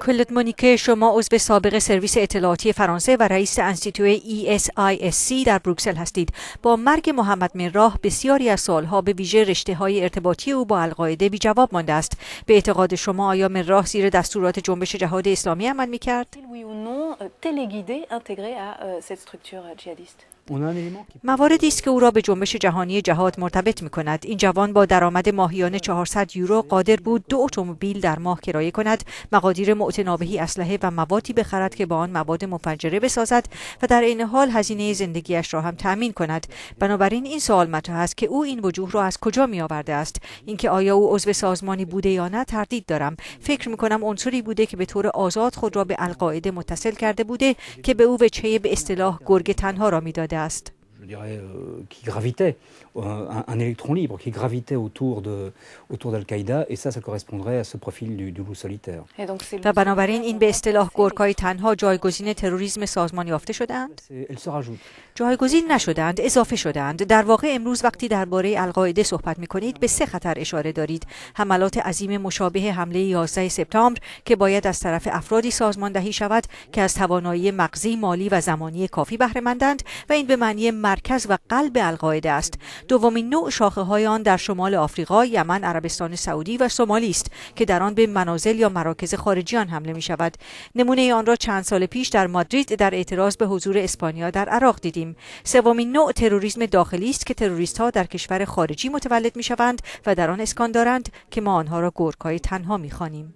کلود مونیکه شما عضو سابق سرویس اطلاعاتی فرانسه و رئیس انستیتو ESISC در بروکسل هستید با مرگ محمد میر بسیاری از سالها به ویژه رشته های ارتباطی او با القاعده بی جواب مانده است به اعتقاد شما آیا میر زیر دستورات جنبش جهاد اسلامی عمل می کرد؟ یعنی مواردی است که او را به جنبش جهانی جهاد مرتبط می کند این جوان با درآمد ماهیانه 400 یورو قادر بود دو اتومبیل در ماه کرایه کند مقادیر معتنابهی اسلحه و موادی بخرد که با آن مواد مفجره بسازد و در این حال هزینه زندگیش را هم تأمین کند بنابراین این سوال مطرح است که او این وجوه را از کجا می آورده است اینکه آیا او عضو سازمانی بوده یا نه تردید دارم فکر می کنم عنصری بوده که به طور آزاد خود را به القاعده متصل کرده بوده که به او وجهه به اصطلاح گرگ تنها را میداده podcast. dirais, euh, qui gravitait, euh, un, un, électron libre qui gravitait autour de autour d'Al-Qaïda, et ça, ça correspondrait à ce profil du, du loup solitaire. و بنابراین این به اصطلاح گرگ‌های تنها جایگزین تروریسم سازمان یافته شدند جایگزین نشدند اضافه شدند در واقع امروز وقتی درباره القاعده صحبت می کنید به سه خطر اشاره دارید حملات عظیم مشابه حمله 11 سپتامبر که باید از طرف افرادی سازمان دهی شود که از توانایی مغزی مالی و زمانی کافی بهره مندند و این به معنی مرکز و قلب القاعده است دومین نوع شاخه های آن در شمال آفریقا یمن عربستان سعودی و سومالی است که در آن به منازل یا مراکز خارجیان حمله می شود نمونه آن را چند سال پیش در مادرید در اعتراض به حضور اسپانیا در عراق دیدیم سومین نوع تروریسم داخلی است که تروریست ها در کشور خارجی متولد می شوند و در آن اسکان دارند که ما آنها را گرگهای تنها می خانیم.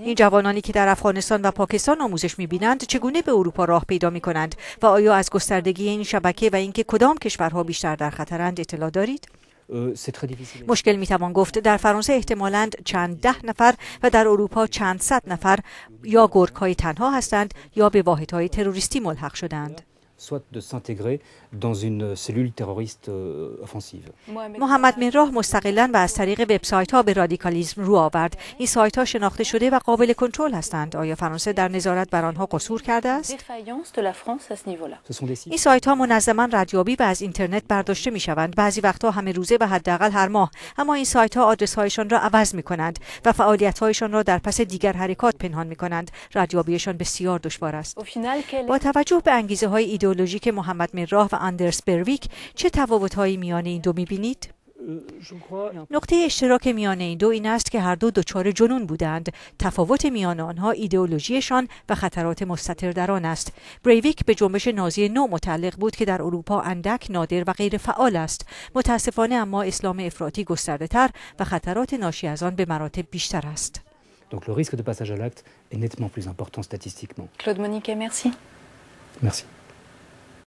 این جوانانی که در افغانستان و پاکستان آموزش می بینند چگونه به اروپا راه پیدا می کنند و آیا از گستردگی این شبکه و اینکه کدام کشورها بیشتر در خطرند اطلاع دارید؟ مشکل می توان گفت در فرانسه احتمالاً چند ده نفر و در اروپا چند صد نفر یا گرک های تنها هستند یا به واحد های تروریستی ملحق شدند soit de s'intégrer dans une cellule محمد مهراه مستقلا و از طریق وبسایت ها به رادیکالیسم رو آورد این سایت ها شناخته شده و قابل کنترل هستند آیا فرانسه در نظارت بر آنها قصور کرده است این سایت ها منظما ردیابی و از اینترنت برداشته می شوند بعضی وقتها همه روزه و حداقل هر ماه اما این سایت ها آدرس هایشان را عوض می کنند و فعالیت هایشان را در پس دیگر حرکات پنهان می کنند ردیابیشان بسیار دشوار است با توجه به انگیزه های ایدئولوژیک محمد مراه و اندرس برویک چه تفاوت‌هایی میان این دو میبینید؟ نقطه اشتراک میان این دو این است که هر دو دچار جنون بودند تفاوت میان آنها ایدئولوژیشان و خطرات مستطر در آن است بریویک به جنبش نازی نو متعلق بود که در اروپا اندک نادر و غیر فعال است متاسفانه اما اسلام افراطی گسترده تر و خطرات ناشی از آن به مراتب بیشتر است